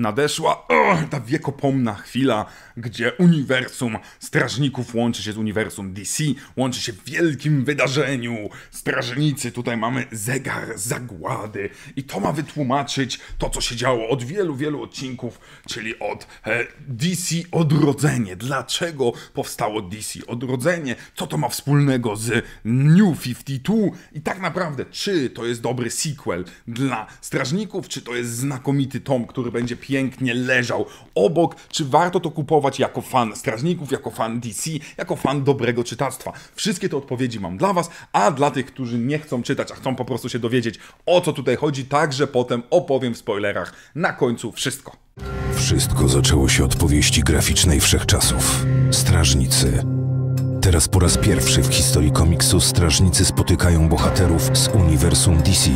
Nadeszła ta wiekopomna chwila, gdzie uniwersum strażników łączy się z uniwersum DC, łączy się w wielkim wydarzeniu. Strażnicy, tutaj mamy zegar zagłady i to ma wytłumaczyć to, co się działo od wielu, wielu odcinków, czyli od e, DC Odrodzenie. Dlaczego powstało DC Odrodzenie? Co to ma wspólnego z New 52? I tak naprawdę, czy to jest dobry sequel dla strażników, czy to jest znakomity tom, który będzie pięknie leżał obok. Czy warto to kupować jako fan Strażników, jako fan DC, jako fan dobrego czytactwa? Wszystkie te odpowiedzi mam dla Was, a dla tych, którzy nie chcą czytać, a chcą po prostu się dowiedzieć, o co tutaj chodzi, także potem opowiem w spoilerach na końcu wszystko. Wszystko zaczęło się od powieści graficznej wszechczasów. Strażnicy. Teraz po raz pierwszy w historii komiksu strażnicy spotykają bohaterów z uniwersum DC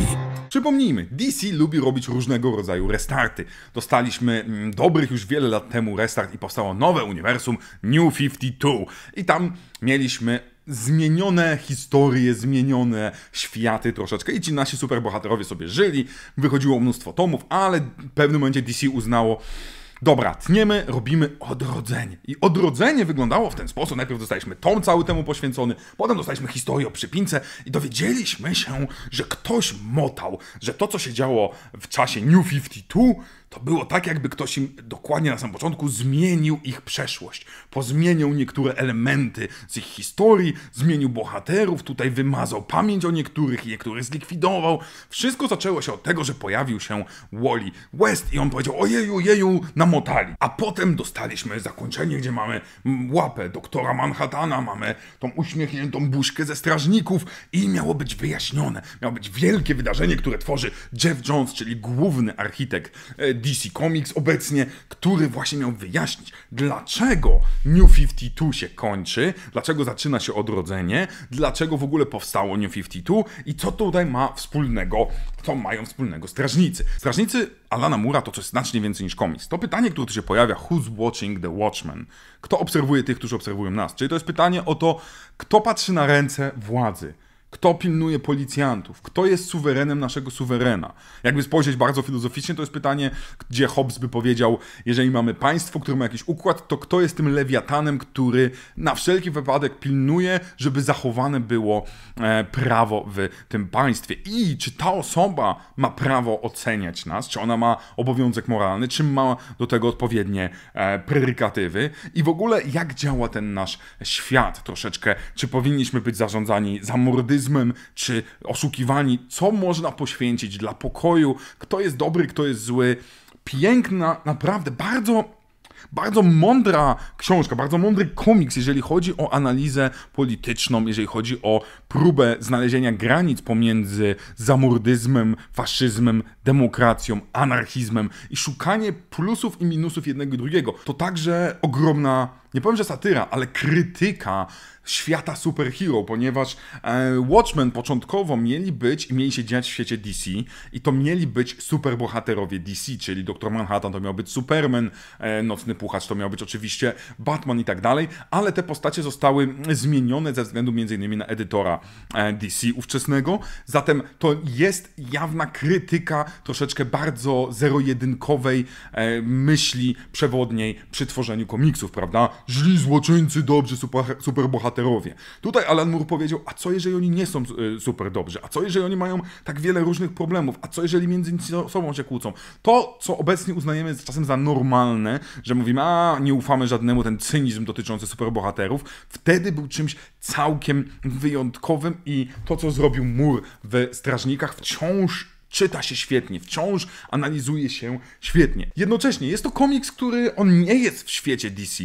Przypomnijmy, DC lubi robić różnego rodzaju restarty. Dostaliśmy mm, dobrych już wiele lat temu restart i powstało nowe uniwersum New 52. I tam mieliśmy zmienione historie, zmienione światy troszeczkę i ci nasi superbohaterowie sobie żyli, wychodziło mnóstwo tomów, ale w pewnym momencie DC uznało, Dobra, tniemy, robimy odrodzenie. I odrodzenie wyglądało w ten sposób. Najpierw dostaliśmy tom cały temu poświęcony, potem dostaliśmy historię o przypince i dowiedzieliśmy się, że ktoś motał, że to, co się działo w czasie New 52, to było tak, jakby ktoś im dokładnie na samym początku zmienił ich przeszłość. Pozmienił niektóre elementy z ich historii, zmienił bohaterów, tutaj wymazał pamięć o niektórych i niektórych zlikwidował. Wszystko zaczęło się od tego, że pojawił się Wally West i on powiedział ojeju, jeju, namotali. A potem dostaliśmy zakończenie, gdzie mamy łapę doktora Manhattana, mamy tą uśmiechniętą buźkę ze strażników i miało być wyjaśnione. Miało być wielkie wydarzenie, które tworzy Jeff Jones, czyli główny architekt e, DC Comics obecnie, który właśnie miał wyjaśnić, dlaczego New 52 się kończy, dlaczego zaczyna się odrodzenie, dlaczego w ogóle powstało New 52 i co tutaj ma wspólnego, co mają wspólnego strażnicy. Strażnicy Alana Mura to coś znacznie więcej niż komiks. To pytanie, które tu się pojawia, who's watching the Watchmen? Kto obserwuje tych, którzy obserwują nas? Czyli to jest pytanie o to, kto patrzy na ręce władzy kto pilnuje policjantów? Kto jest suwerenem naszego suwerena? Jakby spojrzeć bardzo filozoficznie, to jest pytanie, gdzie Hobbes by powiedział, jeżeli mamy państwo, które ma jakiś układ, to kto jest tym lewiatanem, który na wszelki wypadek pilnuje, żeby zachowane było e, prawo w tym państwie? I czy ta osoba ma prawo oceniać nas? Czy ona ma obowiązek moralny? Czy ma do tego odpowiednie e, prerykatywy I w ogóle jak działa ten nasz świat troszeczkę? Czy powinniśmy być zarządzani zamordyzmem? czy oszukiwani, co można poświęcić dla pokoju, kto jest dobry, kto jest zły. Piękna, naprawdę bardzo bardzo mądra książka, bardzo mądry komiks, jeżeli chodzi o analizę polityczną, jeżeli chodzi o próbę znalezienia granic pomiędzy zamordyzmem, faszyzmem, demokracją, anarchizmem i szukanie plusów i minusów jednego i drugiego. To także ogromna, nie powiem, że satyra, ale krytyka świata superhero, ponieważ e, Watchmen początkowo mieli być i mieli się dziać w świecie DC i to mieli być superbohaterowie DC, czyli Doktor Manhattan to miał być Superman, e, Nocny Puchacz to miał być oczywiście Batman i tak dalej, ale te postacie zostały zmienione ze względu m.in. na edytora e, DC ówczesnego, zatem to jest jawna krytyka troszeczkę bardzo zero-jedynkowej myśli przewodniej przy tworzeniu komiksów, prawda? Źli złoczyńcy, dobrzy superbohaterowie, super bohaterowie. Tutaj Alan Moore powiedział, a co jeżeli oni nie są e, super dobrzy? A co jeżeli oni mają tak wiele różnych problemów? A co jeżeli między sobą się kłócą? To, co obecnie uznajemy czasem za normalne, że mówimy, a nie ufamy żadnemu, ten cynizm dotyczący superbohaterów, wtedy był czymś całkiem wyjątkowym i to, co zrobił Moore w Strażnikach, wciąż czyta się świetnie, wciąż analizuje się świetnie. Jednocześnie jest to komiks, który on nie jest w świecie DC,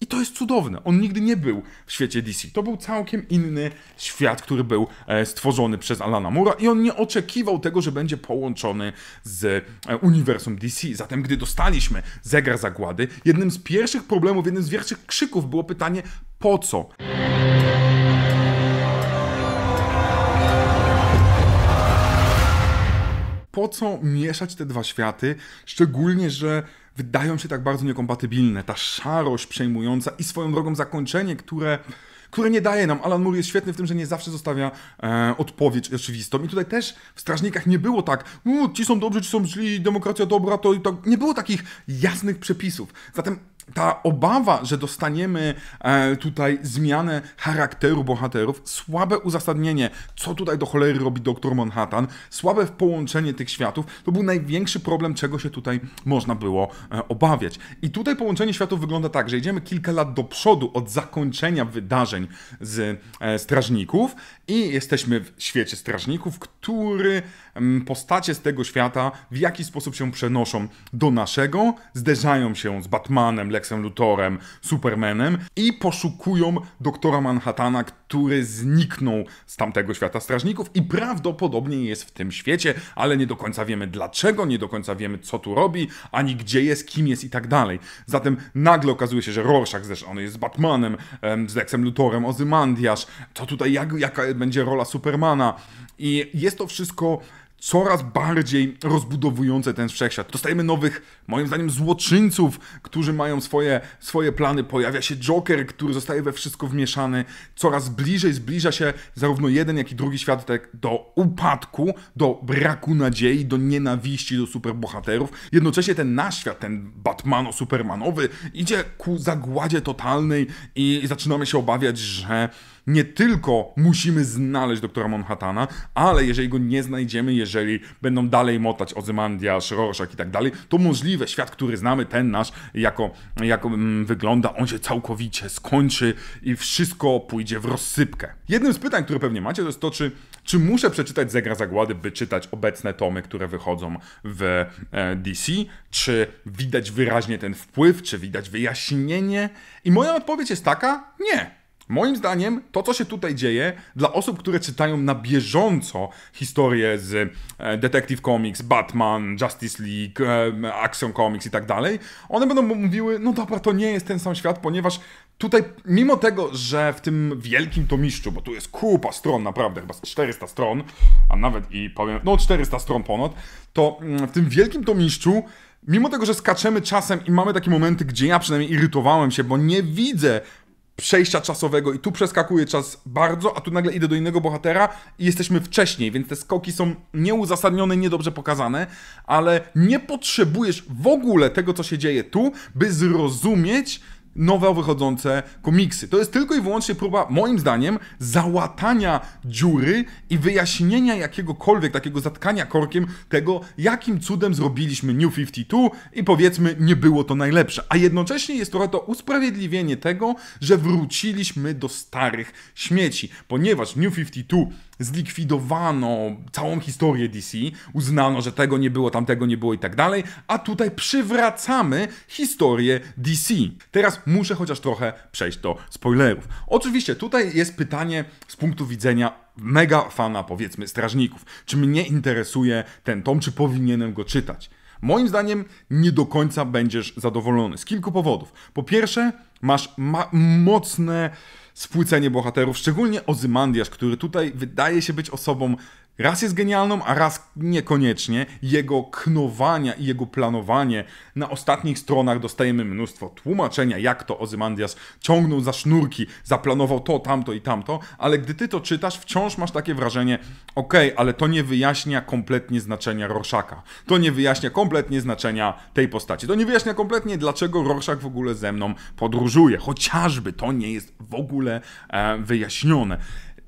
i to jest cudowne. On nigdy nie był w świecie DC. To był całkiem inny świat, który był e, stworzony przez Alana Mura i on nie oczekiwał tego, że będzie połączony z e, uniwersum DC. Zatem, gdy dostaliśmy zegar zagłady, jednym z pierwszych problemów, jednym z pierwszych krzyków było pytanie: po co? Po co mieszać te dwa światy? Szczególnie, że wydają się tak bardzo niekompatybilne. Ta szarość przejmująca i swoją drogą zakończenie, które które nie daje nam. Alan Moore jest świetny w tym, że nie zawsze zostawia e, odpowiedź oczywistą. I tutaj też w Strażnikach nie było tak, ci są dobrzy, ci są źli, demokracja dobra, to i tak. Nie było takich jasnych przepisów. Zatem ta obawa, że dostaniemy e, tutaj zmianę charakteru bohaterów, słabe uzasadnienie, co tutaj do cholery robi doktor Manhattan, słabe połączenie tych światów, to był największy problem, czego się tutaj można było e, obawiać. I tutaj połączenie światów wygląda tak, że idziemy kilka lat do przodu od zakończenia wydarzeń z e, Strażników i jesteśmy w świecie Strażników, który Mm, postacie z tego świata w jaki sposób się przenoszą do naszego, zderzają się z Batmanem, Lexem Luthorem, Supermanem i poszukują doktora Manhattana, który zniknął z tamtego świata strażników i prawdopodobnie jest w tym świecie, ale nie do końca wiemy dlaczego, nie do końca wiemy co tu robi, ani gdzie jest, kim jest i tak dalej. Zatem nagle okazuje się, że Rorschach zresztą jest z Batmanem, z Lexem Luthorem, Ozymandiasz, co tutaj, jak, jaka będzie rola Supermana i jest to wszystko coraz bardziej rozbudowujące ten wszechświat. Dostajemy nowych, moim zdaniem, złoczyńców, którzy mają swoje, swoje plany. Pojawia się Joker, który zostaje we wszystko wmieszany. Coraz bliżej zbliża się zarówno jeden, jak i drugi światek do upadku, do braku nadziei, do nienawiści do superbohaterów. Jednocześnie ten nasz świat, ten Batmano-Supermanowy, idzie ku zagładzie totalnej i zaczynamy się obawiać, że nie tylko musimy znaleźć doktora Manhattana, ale jeżeli go nie znajdziemy, jeżeli jeżeli będą dalej motać Ozymandia, Rorschach i tak dalej, to możliwe, świat, który znamy, ten nasz, jako, jako m, mm, wygląda, on się całkowicie skończy i wszystko pójdzie w rozsypkę. Jednym z pytań, które pewnie macie, to jest to, czy, czy muszę przeczytać Zegra Zagłady, by czytać obecne tomy, które wychodzą w e, DC, czy widać wyraźnie ten wpływ, czy widać wyjaśnienie? I moja odpowiedź jest taka, nie. Moim zdaniem to, co się tutaj dzieje, dla osób, które czytają na bieżąco historię z e, Detective Comics, Batman, Justice League, e, Action Comics i tak dalej, one będą mówiły, no dobra, to nie jest ten sam świat, ponieważ tutaj, mimo tego, że w tym wielkim tomiszczu, bo tu jest kupa stron, naprawdę, chyba 400 stron, a nawet i powiem, no 400 stron ponad, to mm, w tym wielkim tomiszczu mimo tego, że skaczemy czasem i mamy takie momenty, gdzie ja przynajmniej irytowałem się, bo nie widzę przejścia czasowego i tu przeskakuje czas bardzo, a tu nagle idę do innego bohatera i jesteśmy wcześniej, więc te skoki są nieuzasadnione, niedobrze pokazane, ale nie potrzebujesz w ogóle tego, co się dzieje tu, by zrozumieć, nowe wychodzące komiksy. To jest tylko i wyłącznie próba, moim zdaniem, załatania dziury i wyjaśnienia jakiegokolwiek takiego zatkania korkiem tego, jakim cudem zrobiliśmy New 52 i powiedzmy, nie było to najlepsze. A jednocześnie jest trochę to usprawiedliwienie tego, że wróciliśmy do starych śmieci, ponieważ New 52 zlikwidowano całą historię DC, uznano, że tego nie było, tamtego nie było i tak dalej, a tutaj przywracamy historię DC. Teraz muszę chociaż trochę przejść do spoilerów. Oczywiście tutaj jest pytanie z punktu widzenia mega fana, powiedzmy, strażników. Czy mnie interesuje ten tom, czy powinienem go czytać? Moim zdaniem nie do końca będziesz zadowolony z kilku powodów. Po pierwsze, masz ma mocne spłycenie bohaterów, szczególnie Ozymandiasz, który tutaj wydaje się być osobą Raz jest genialną, a raz niekoniecznie. Jego knowania i jego planowanie. Na ostatnich stronach dostajemy mnóstwo tłumaczenia, jak to Ozymandias ciągnął za sznurki, zaplanował to, tamto i tamto, ale gdy ty to czytasz, wciąż masz takie wrażenie, okej, okay, ale to nie wyjaśnia kompletnie znaczenia Rorschaka. To nie wyjaśnia kompletnie znaczenia tej postaci. To nie wyjaśnia kompletnie, dlaczego Rorschach w ogóle ze mną podróżuje. Chociażby to nie jest w ogóle e, wyjaśnione.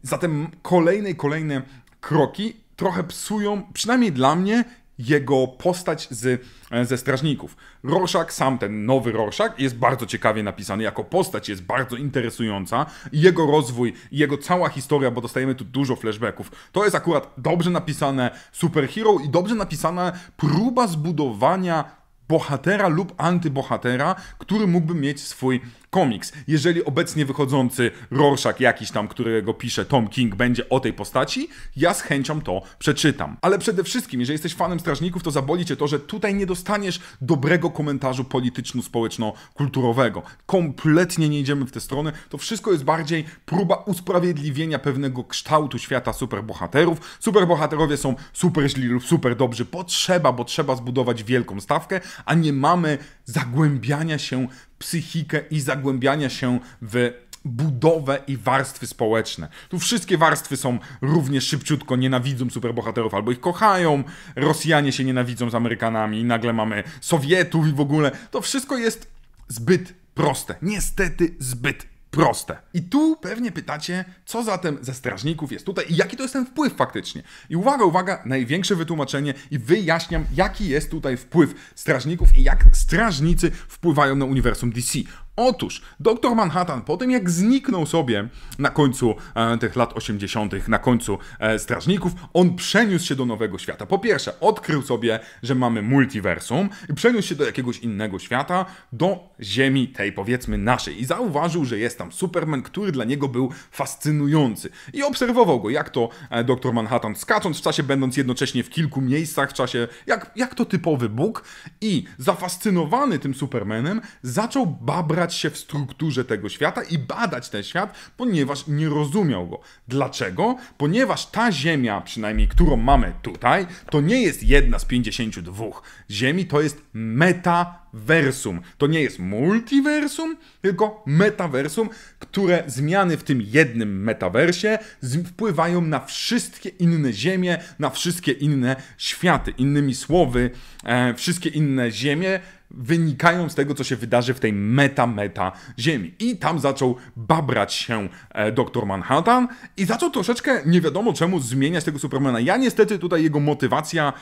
Zatem kolejne i kolejne kroki trochę psują, przynajmniej dla mnie, jego postać z, e, ze strażników. Rorschach, sam ten nowy Rorschach, jest bardzo ciekawie napisany, jako postać jest bardzo interesująca. Jego rozwój, jego cała historia, bo dostajemy tu dużo flashbacków. To jest akurat dobrze napisane superhero i dobrze napisana próba zbudowania bohatera lub antybohatera, który mógłby mieć swój komiks. Jeżeli obecnie wychodzący Rorschach jakiś tam, którego pisze Tom King, będzie o tej postaci, ja z chęcią to przeczytam. Ale przede wszystkim, jeżeli jesteś fanem Strażników, to zaboli cię to, że tutaj nie dostaniesz dobrego komentarzu polityczno-społeczno-kulturowego. Kompletnie nie idziemy w tę stronę. To wszystko jest bardziej próba usprawiedliwienia pewnego kształtu świata superbohaterów. Superbohaterowie są super źli lub super dobrzy, bo trzeba, bo trzeba zbudować wielką stawkę, a nie mamy zagłębiania się psychikę i zagłębiania się w budowę i warstwy społeczne. Tu wszystkie warstwy są równie szybciutko nienawidzą superbohaterów albo ich kochają, Rosjanie się nienawidzą z Amerykanami, nagle mamy Sowietów i w ogóle. To wszystko jest zbyt proste. Niestety zbyt proste. I tu pewnie pytacie, co zatem ze strażników jest tutaj i jaki to jest ten wpływ faktycznie. I uwaga, uwaga, największe wytłumaczenie i wyjaśniam, jaki jest tutaj wpływ strażników i jak strażnicy wpływają na uniwersum DC. Otóż doktor Manhattan po tym jak zniknął sobie na końcu e, tych lat 80., na końcu e, strażników, on przeniósł się do nowego świata. Po pierwsze, odkrył sobie, że mamy multiversum i przeniósł się do jakiegoś innego świata, do ziemi tej powiedzmy naszej i zauważył, że jest tam Superman, który dla niego był fascynujący. I obserwował go, jak to e, doktor Manhattan skacząc w czasie, będąc jednocześnie w kilku miejscach w czasie, jak, jak to typowy Bóg i zafascynowany tym Supermanem zaczął babrać się w strukturze tego świata i badać ten świat, ponieważ nie rozumiał go. Dlaczego? Ponieważ ta Ziemia, przynajmniej którą mamy tutaj, to nie jest jedna z 52 Ziemi, to jest metaversum. To nie jest multiversum, tylko metaversum, które zmiany w tym jednym metaversie wpływają na wszystkie inne Ziemie, na wszystkie inne światy. Innymi słowy, e, wszystkie inne Ziemie wynikają z tego, co się wydarzy w tej meta-meta Ziemi. I tam zaczął babrać się e, doktor Manhattan i zaczął troszeczkę, nie wiadomo czemu, zmieniać tego Supermana. Ja niestety tutaj jego motywacja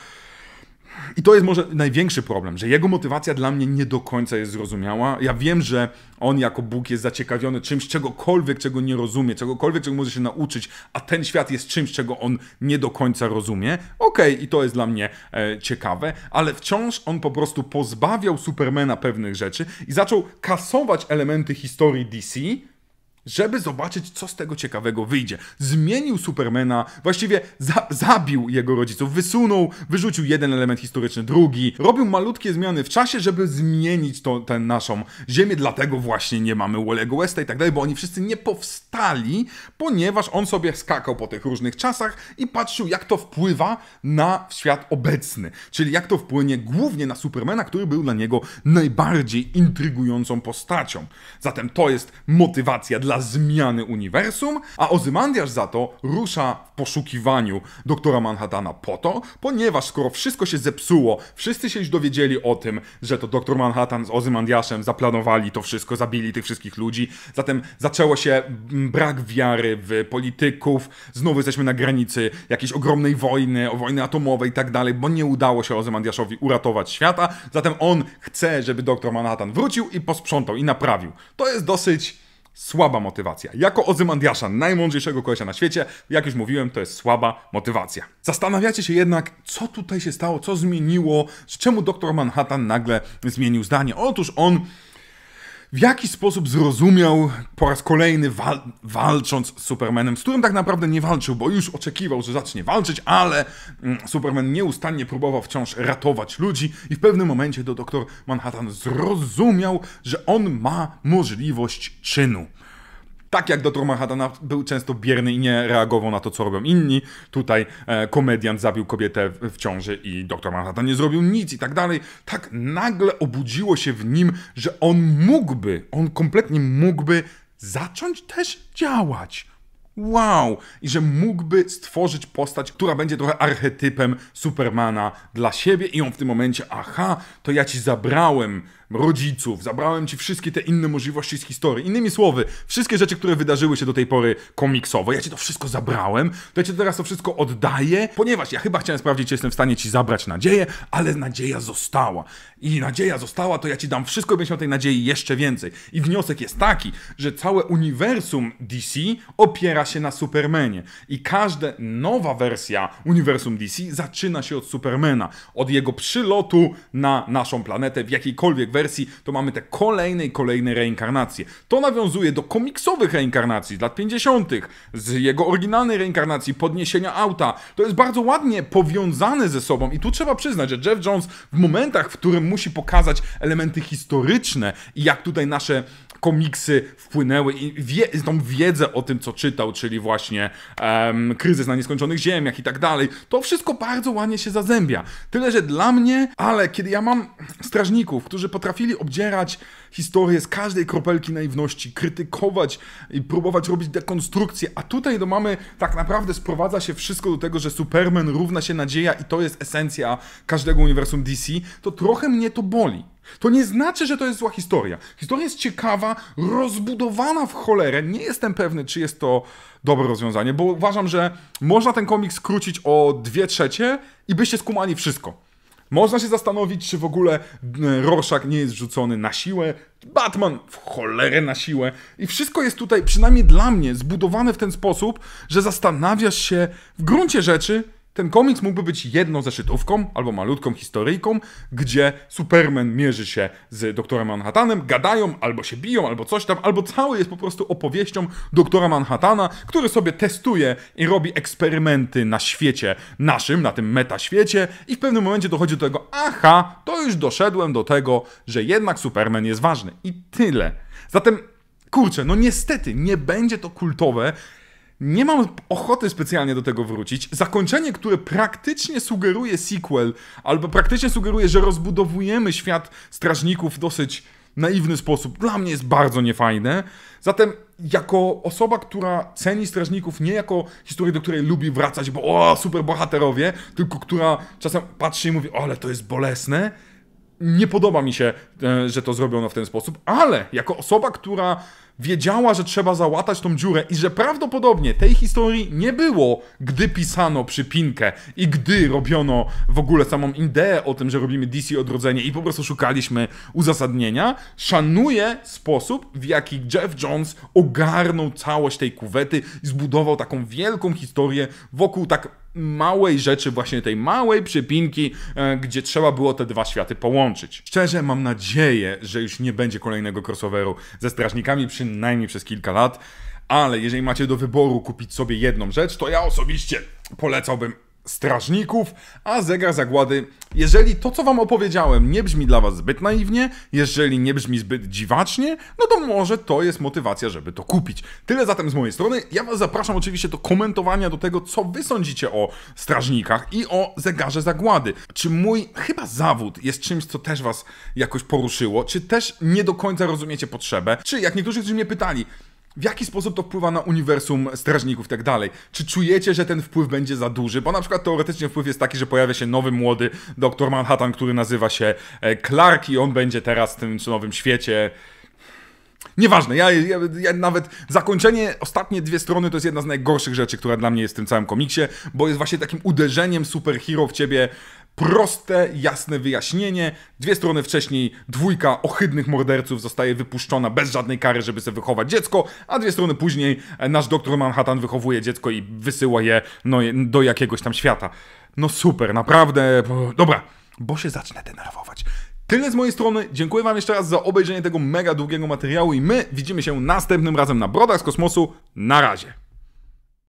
i to jest może największy problem, że jego motywacja dla mnie nie do końca jest zrozumiała. Ja wiem, że on jako Bóg jest zaciekawiony czymś, czegokolwiek, czego nie rozumie, czegokolwiek, czego może się nauczyć, a ten świat jest czymś, czego on nie do końca rozumie. Okej, okay, i to jest dla mnie e, ciekawe, ale wciąż on po prostu pozbawiał Supermana pewnych rzeczy i zaczął kasować elementy historii DC, żeby zobaczyć, co z tego ciekawego wyjdzie. Zmienił Supermana, właściwie za zabił jego rodziców, wysunął, wyrzucił jeden element historyczny, drugi, robił malutkie zmiany w czasie, żeby zmienić to, tę naszą ziemię, dlatego właśnie nie mamy Wallego Westa i tak dalej, bo oni wszyscy nie powstali, ponieważ on sobie skakał po tych różnych czasach i patrzył, jak to wpływa na świat obecny, czyli jak to wpłynie głównie na Supermana, który był dla niego najbardziej intrygującą postacią. Zatem to jest motywacja dla dla zmiany uniwersum, a Ozymandiasz za to rusza w poszukiwaniu doktora Manhattana po to, ponieważ skoro wszystko się zepsuło, wszyscy się już dowiedzieli o tym, że to doktor Manhattan z Ozymandiaszem zaplanowali to wszystko, zabili tych wszystkich ludzi, zatem zaczęło się mm, brak wiary w polityków, znowu jesteśmy na granicy jakiejś ogromnej wojny, o wojny atomowej i tak dalej, bo nie udało się Ozymandiaszowi uratować świata, zatem on chce, żeby doktor Manhattan wrócił i posprzątał i naprawił. To jest dosyć słaba motywacja. Jako Ozymandiasza, najmądrzejszego kolesia na świecie, jak już mówiłem, to jest słaba motywacja. Zastanawiacie się jednak, co tutaj się stało, co zmieniło, czemu doktor Manhattan nagle zmienił zdanie. Otóż on w jaki sposób zrozumiał po raz kolejny wal walcząc z Supermanem, z którym tak naprawdę nie walczył, bo już oczekiwał, że zacznie walczyć, ale mm, Superman nieustannie próbował wciąż ratować ludzi i w pewnym momencie to doktor Manhattan zrozumiał, że on ma możliwość czynu. Tak jak Dr. Manhattan był często bierny i nie reagował na to, co robią inni. Tutaj e, komediant zabił kobietę w, w ciąży i Dr. Manhattan nie zrobił nic i tak dalej. Tak nagle obudziło się w nim, że on mógłby, on kompletnie mógłby zacząć też działać. Wow! I że mógłby stworzyć postać, która będzie trochę archetypem Supermana dla siebie, i on w tym momencie, aha, to ja ci zabrałem rodziców, zabrałem ci wszystkie te inne możliwości z historii. Innymi słowy, wszystkie rzeczy, które wydarzyły się do tej pory komiksowo, ja ci to wszystko zabrałem, to ja ci teraz to wszystko oddaję, ponieważ ja chyba chciałem sprawdzić, czy jestem w stanie ci zabrać nadzieję, ale nadzieja została. I nadzieja została, to ja ci dam wszystko i będziesz miał tej nadziei jeszcze więcej. I wniosek jest taki, że całe uniwersum DC opiera się na Supermanie. I każda nowa wersja uniwersum DC zaczyna się od Supermana, od jego przylotu na naszą planetę w jakiejkolwiek wersji wersji, to mamy te kolejne i kolejne reinkarnacje. To nawiązuje do komiksowych reinkarnacji z lat 50., z jego oryginalnej reinkarnacji, podniesienia auta. To jest bardzo ładnie powiązane ze sobą i tu trzeba przyznać, że Jeff Jones w momentach, w którym musi pokazać elementy historyczne i jak tutaj nasze komiksy wpłynęły i wie, tą wiedzę o tym, co czytał, czyli właśnie um, kryzys na nieskończonych ziemiach i tak dalej, to wszystko bardzo ładnie się zazębia. Tyle, że dla mnie, ale kiedy ja mam strażników, którzy potrafili obdzierać historię z każdej kropelki naiwności, krytykować i próbować robić dekonstrukcję, a tutaj do no, mamy, tak naprawdę sprowadza się wszystko do tego, że Superman równa się nadzieja i to jest esencja każdego uniwersum DC, to trochę mnie to boli. To nie znaczy, że to jest zła historia. Historia jest ciekawa, rozbudowana w cholerę. Nie jestem pewny, czy jest to dobre rozwiązanie, bo uważam, że można ten komik skrócić o dwie trzecie i byście skumali wszystko. Można się zastanowić, czy w ogóle e, Rorschach nie jest rzucony na siłę, Batman w cholerę na siłę. I wszystko jest tutaj, przynajmniej dla mnie, zbudowane w ten sposób, że zastanawiasz się w gruncie rzeczy, ten komiks mógłby być jedną zeszytówką albo malutką historyjką, gdzie Superman mierzy się z doktorem Manhattanem, gadają, albo się biją, albo coś tam, albo cały jest po prostu opowieścią doktora Manhattana, który sobie testuje i robi eksperymenty na świecie naszym, na tym metaświecie i w pewnym momencie dochodzi do tego, aha, to już doszedłem do tego, że jednak Superman jest ważny. I tyle. Zatem Kurczę, no niestety nie będzie to kultowe, nie mam ochoty specjalnie do tego wrócić. Zakończenie, które praktycznie sugeruje sequel, albo praktycznie sugeruje, że rozbudowujemy świat strażników w dosyć naiwny sposób, dla mnie jest bardzo niefajne. Zatem jako osoba, która ceni strażników nie jako historię, do której lubi wracać, bo o, super bohaterowie, tylko która czasem patrzy i mówi, ale to jest bolesne, nie podoba mi się, e, że to zrobiono w ten sposób, ale jako osoba, która wiedziała, że trzeba załatać tą dziurę i że prawdopodobnie tej historii nie było, gdy pisano przypinkę i gdy robiono w ogóle samą ideę o tym, że robimy DC odrodzenie i po prostu szukaliśmy uzasadnienia, szanuję sposób, w jaki Jeff Jones ogarnął całość tej kuwety i zbudował taką wielką historię wokół tak małej rzeczy, właśnie tej małej przypinki, e, gdzie trzeba było te dwa światy połączyć. Szczerze mam nadzieję, że już nie będzie kolejnego crossoveru ze strażnikami, przynajmniej przez kilka lat. Ale jeżeli macie do wyboru kupić sobie jedną rzecz, to ja osobiście polecałbym strażników, a zegar zagłady. Jeżeli to, co wam opowiedziałem, nie brzmi dla was zbyt naiwnie, jeżeli nie brzmi zbyt dziwacznie, no to może to jest motywacja, żeby to kupić. Tyle zatem z mojej strony. Ja was zapraszam oczywiście do komentowania do tego, co wy sądzicie o strażnikach i o zegarze zagłady. Czy mój chyba zawód jest czymś, co też was jakoś poruszyło? Czy też nie do końca rozumiecie potrzebę? Czy jak niektórzy, którzy mnie pytali, w jaki sposób to wpływa na uniwersum strażników i tak dalej. Czy czujecie, że ten wpływ będzie za duży? Bo na przykład teoretycznie wpływ jest taki, że pojawia się nowy młody doktor Manhattan, który nazywa się e, Clark i on będzie teraz w tym nowym świecie. Nieważne, ja, ja, ja, nawet zakończenie, ostatnie dwie strony to jest jedna z najgorszych rzeczy, która dla mnie jest w tym całym komiksie, bo jest właśnie takim uderzeniem superhero w ciebie proste, jasne wyjaśnienie. Dwie strony wcześniej dwójka ohydnych morderców zostaje wypuszczona bez żadnej kary, żeby sobie wychować dziecko, a dwie strony później e, nasz doktor Manhattan wychowuje dziecko i wysyła je no, do jakiegoś tam świata. No super, naprawdę. Dobra, bo się zacznę denerwować. Tyle z mojej strony. Dziękuję Wam jeszcze raz za obejrzenie tego mega długiego materiału i my widzimy się następnym razem na Brodach z Kosmosu. Na razie.